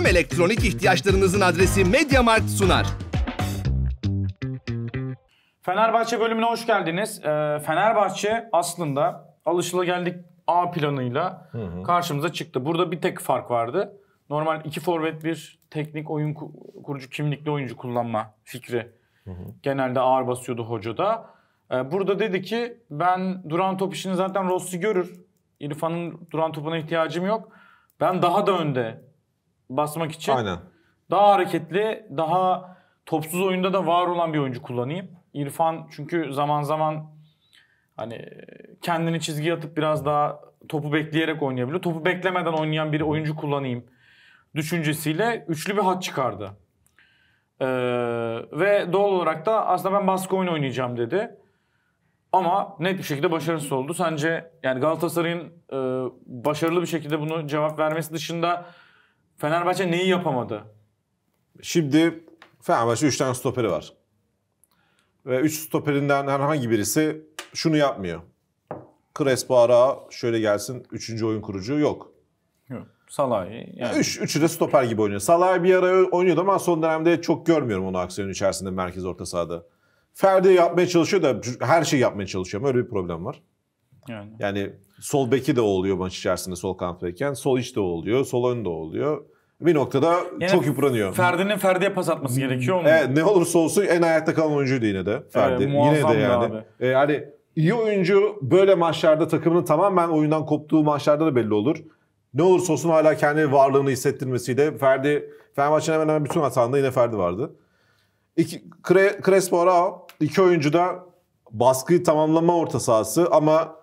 Tüm elektronik ihtiyaçlarınızın adresi Mediamarkt sunar. Fenerbahçe bölümüne hoş geldiniz. Ee, Fenerbahçe aslında alışılageldik A planıyla hı hı. karşımıza çıktı. Burada bir tek fark vardı. Normal iki forvet bir teknik oyun kurucu kimlikli oyuncu kullanma fikri. Hı hı. Genelde ağır basıyordu hocada. da. Ee, burada dedi ki ben duran top işini zaten Rossi görür. İrfan'ın duran topuna ihtiyacım yok. Ben daha da önde basmak için Aynen. daha hareketli, daha topsuz oyunda da var olan bir oyuncu kullanayım. İrfan çünkü zaman zaman hani kendini çizgiye atıp biraz daha topu bekleyerek oynayabiliyor. Topu beklemeden oynayan bir oyuncu kullanayım düşüncesiyle üçlü bir hat çıkardı. Ee, ve doğal olarak da aslında ben baskı oyun oynayacağım dedi. Ama net bir şekilde başarısız oldu. Sence yani Galatasaray'ın e, başarılı bir şekilde bunu cevap vermesi dışında Fenerbahçe neyi yapamadı? Şimdi Fenerbahçe 3 tane stoperi var. Ve 3 stoperinden herhangi birisi şunu yapmıyor. Crespo ara şöyle gelsin 3. oyun kurucu yok. Yok. Salah'ı yani. Üç, üçü de stoper gibi oynuyor. Salah bir ara oynuyordu ama son dönemde çok görmüyorum onu aksiyonun içerisinde merkez orta sahada. Ferdi yapmaya çalışıyor da her şeyi yapmaya çalışıyor. ama Öyle bir problem var. Yani. yani sol beki de oluyor maç içerisinde sol kanattayken. Sol iç de oluyor, sol ön de oluyor. Bir noktada yani çok yıpranıyor. Ferdi'nin Ferdi'ye pas atması hmm. gerekiyor mu? Evet, ne olursa olsun en ayakta kalan oyuncuydu yine de Ferdi. Evet, yine de yani. E, yani iyi oyuncu böyle maçlarda takımının tamamen oyundan koptuğu maçlarda da belli olur. Ne olursa olsun hala kendi varlığını hissettirmesiyle Ferdi Fenerbahçe'nin hemen hemen bütün hatasında yine Ferdi vardı. İki, Crespo Arao iki oyuncu da baskıyı tamamlama orta sahası ama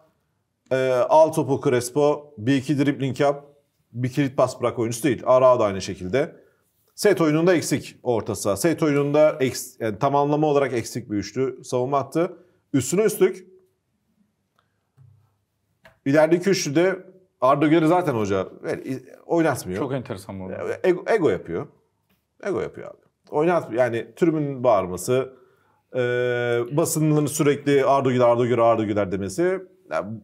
e, al topu Crespo. Bir iki dribbling yap. Bir kilit pas bırak oyuncusu değil. Ara da aynı şekilde. Set oyununda eksik orta saha. Set oyununda eks, yani tamamlama olarak eksik bir üçlü savunma attı. Üstüne üstlük ilerideki üçlü de Arda Güler'i zaten hoca yani oynatmıyor. Çok enteresan oldu. E-, ego, ego yapıyor. Ego yapıyor abi. Oynat yani tribünün bağırması, e, basınların sürekli Arda Güler, Arda Güler, Arda Güler demesi yani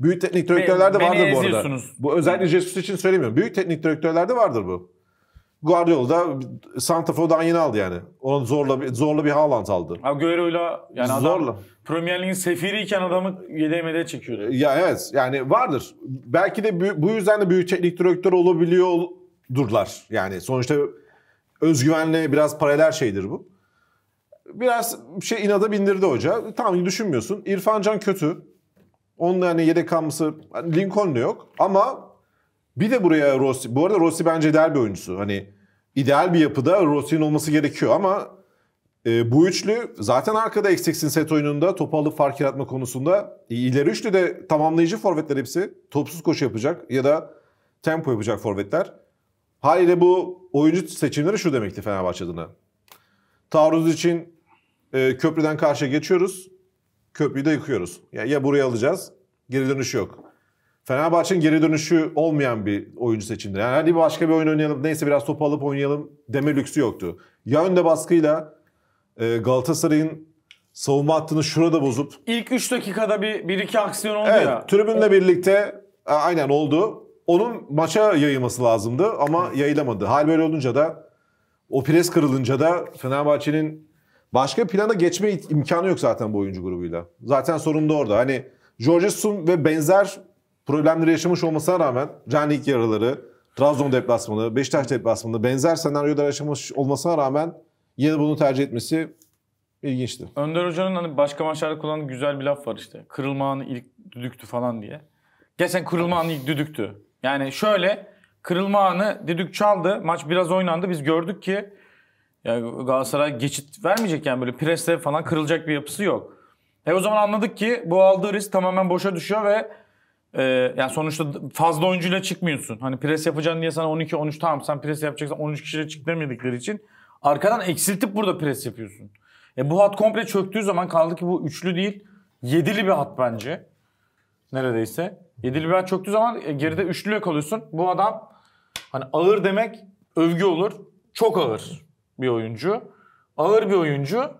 Büyük teknik direktörlerde Be, vardır bu arada. Bu özellikle Jesus için söylemiyorum. Büyük teknik direktörlerde vardır bu. Guardiola da Santa Fe'den yeni aldı yani. Onun zorla bir zorla bir Haaland aldı. Agüero'yla yani adam zorla. Premier Lig'in sefiriyken adamı yedeğime çekiyor. E, ya evet yani vardır. Belki de bu yüzden de büyük teknik direktör olabiliyor durdular. Yani sonuçta özgüvenle biraz paralel şeydir bu. Biraz şey inada bindirdi hoca. Tamam düşünmüyorsun. İrfan Can kötü. Onda hani yedek kalması Lincoln da yok ama bir de buraya Rossi. Bu arada Rossi bence ideal bir oyuncusu. Hani ideal bir yapıda Rossi'nin olması gerekiyor ama e, bu üçlü zaten arkada eksiksin set oyununda topu alıp fark yaratma konusunda. ileri üçlü de tamamlayıcı forvetler hepsi. Topsuz koşu yapacak ya da tempo yapacak forvetler. Haliyle bu oyuncu seçimleri şu demekti Fenerbahçe adına. Taarruz için e, köprüden karşıya geçiyoruz köprüyü de yıkıyoruz. Ya, ya buraya alacağız, geri dönüşü yok. Fenerbahçe'nin geri dönüşü olmayan bir oyuncu seçimdir. Yani hadi başka bir oyun oynayalım, neyse biraz topu alıp oynayalım deme lüksü yoktu. Ya önde baskıyla e, Galatasaray'ın savunma hattını şurada bozup... ilk 3 dakikada bir, bir iki aksiyon oldu evet, ya. Evet, tribünle birlikte a, aynen oldu. Onun maça yayılması lazımdı ama yayılamadı. Hal böyle olunca da o pres kırılınca da Fenerbahçe'nin Başka plana geçme imkanı yok zaten bu oyuncu grubuyla. Zaten sorun da orada. Hani Sum ve benzer problemleri yaşamış olmasına rağmen Canik yaraları, Trabzon deplasmanı, Beşiktaş deplasmanı benzer senaryoda yaşamış olmasına rağmen yine bunu tercih etmesi ilginçti. Önder Hoca'nın hani başka maçlarda kullandığı güzel bir laf var işte. Kırılma anı ilk düdüktü falan diye. Geçen kırılma anı ilk düdüktü. Yani şöyle kırılma anı düdük çaldı. Maç biraz oynandı. Biz gördük ki yani Galatasaray geçit vermeyecek yani böyle presle falan kırılacak bir yapısı yok. E o zaman anladık ki bu aldığı risk tamamen boşa düşüyor ve e, yani sonuçta fazla oyuncuyla çıkmıyorsun. Hani pres yapacaksın diye sana 12 13 tamam sen pres yapacaksan 13 kişiyle çık demedikleri için arkadan eksiltip burada pres yapıyorsun. E bu hat komple çöktüğü zaman kaldı ki bu üçlü değil yedili bir hat bence. Neredeyse. Yedili bir hat çöktüğü zaman e, geride üçlüye kalıyorsun. Bu adam hani ağır demek övgü olur. Çok ağır bir oyuncu. Ağır bir oyuncu.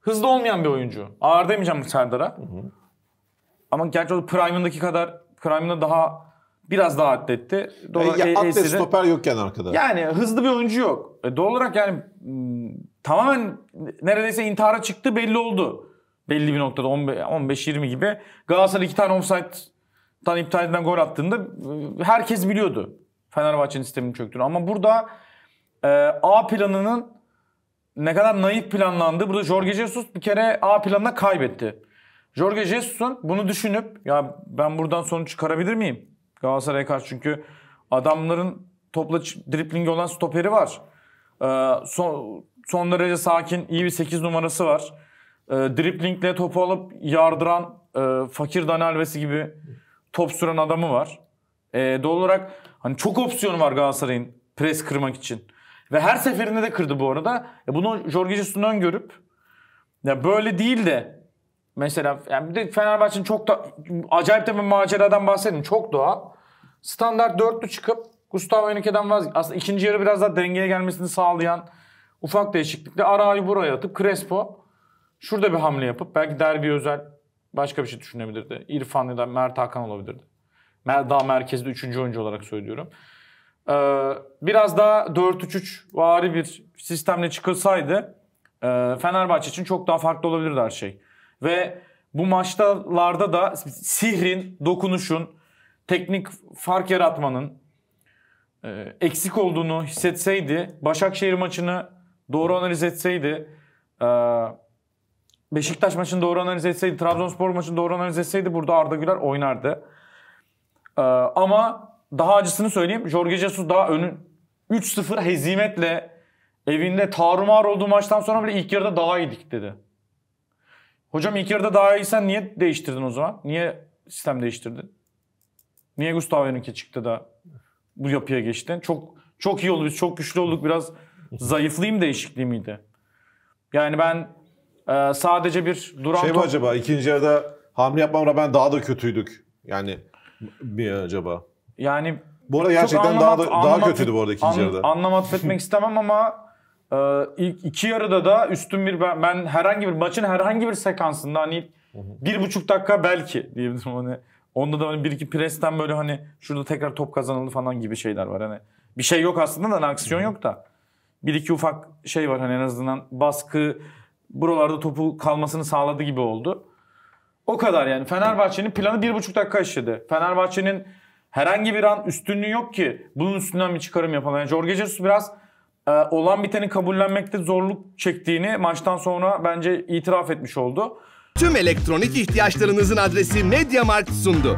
Hızlı olmayan bir oyuncu. Ağır demeyeceğim Serdar'a. Ama gerçi o prime'ındaki kadar prime'ında daha biraz daha atletti. Dolar, e, ya, e, atlet e, stoper yokken arkada. Yani hızlı bir oyuncu yok. E, doğal olarak yani hmm, tamamen neredeyse intihara çıktı belli oldu. Belli bir noktada 15-20 gibi. Galatasaray iki tane offside tan iptal edilen gol attığında e, herkes biliyordu. Fenerbahçe'nin sistemin çöktüğünü. Ama burada e, A planının ne kadar naif planlandığı. Burada Jorge Jesus bir kere A planına kaybetti. Jorge Jesus'un bunu düşünüp ya ben buradan sonuç çıkarabilir miyim? Galatasaray'a karşı çünkü adamların topla driplingi olan stoperi var. Ee, son, son derece sakin, iyi bir 8 numarası var. Ee, driplingle topu alıp yardıran e, fakir Alves'i gibi top süren adamı var. Ee, doğal olarak hani çok opsiyon var Galatasaray'ın pres kırmak için. Ve her seferinde de kırdı bu arada. E bunu Jorge Jesus'un öngörüp ya böyle değil de mesela yani bir de Fenerbahçe'nin çok da acayip de bir maceradan bahsedin. Çok doğal. Standart dörtlü çıkıp Gustavo Henrique'den vazgeç. Aslında ikinci yarı biraz daha dengeye gelmesini sağlayan ufak değişiklikle Aray'ı buraya atıp Crespo şurada bir hamle yapıp belki derbi özel başka bir şey düşünebilirdi. İrfan ya da Mert Hakan olabilirdi. Daha merkezde üçüncü oyuncu olarak söylüyorum. Ee, biraz daha 4-3-3 vari bir sistemle çıkılsaydı e, Fenerbahçe için çok daha farklı olabilirdi her şey. Ve bu maçlarda da sihrin, dokunuşun, teknik fark yaratmanın e, eksik olduğunu hissetseydi, Başakşehir maçını doğru analiz etseydi, e, Beşiktaş maçını doğru analiz etseydi, Trabzonspor maçını doğru analiz etseydi burada Arda Güler oynardı. Ama daha acısını söyleyeyim. Jorge Jesus daha önün 3-0 hezimetle evinde tarumar olduğu maçtan sonra bile ilk yarıda daha iyiydik dedi. Hocam ilk yarıda daha iyisen niye değiştirdin o zaman? Niye sistem değiştirdin? Niye Gustavo'nunki çıktı da bu yapıya geçtin? Çok çok iyi oldu biz çok güçlü olduk biraz zayıflayayım değişikliği miydi? Yani ben e, sadece bir duran Şey mi top... acaba ikinci yarıda hamle yapmama ben daha da kötüydük. Yani mi acaba? Yani bu arada gerçekten daha da, daha kötüydü bu arada ikinci an, yarıda. Anlam atfetmek istemem ama e, ilk iki yarıda da üstün bir ben, ben herhangi bir maçın herhangi bir sekansında hani bir buçuk dakika belki diyebilirim hani onda da hani bir iki presten böyle hani şurada tekrar top kazanıldı falan gibi şeyler var hani bir şey yok aslında da hani aksiyon yok da bir iki ufak şey var hani en azından baskı buralarda topu kalmasını sağladı gibi oldu. O kadar yani Fenerbahçe'nin planı bir buçuk dakika işledi. Fenerbahçe'nin Herhangi bir an üstünlüğü yok ki bunun üstünden bir çıkarım yapalım. Yani Jorge Jesus biraz e, olan biteni kabullenmekte zorluk çektiğini maçtan sonra bence itiraf etmiş oldu. Tüm elektronik ihtiyaçlarınızın adresi Media Markt sundu.